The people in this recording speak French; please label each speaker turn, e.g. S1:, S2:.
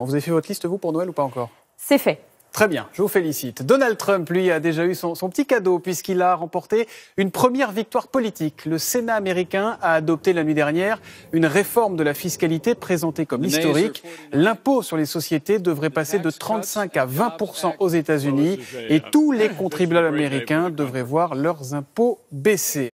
S1: Vous avez fait votre liste, vous, pour Noël ou pas encore C'est fait.
S2: Très bien, je vous félicite. Donald Trump, lui, a déjà eu son, son petit cadeau puisqu'il a remporté une première victoire politique. Le Sénat américain a adopté la nuit dernière une réforme de la fiscalité présentée comme historique. L'impôt sur les sociétés devrait passer de 35 à 20 aux États-Unis et tous les contribuables américains devraient voir leurs impôts baisser.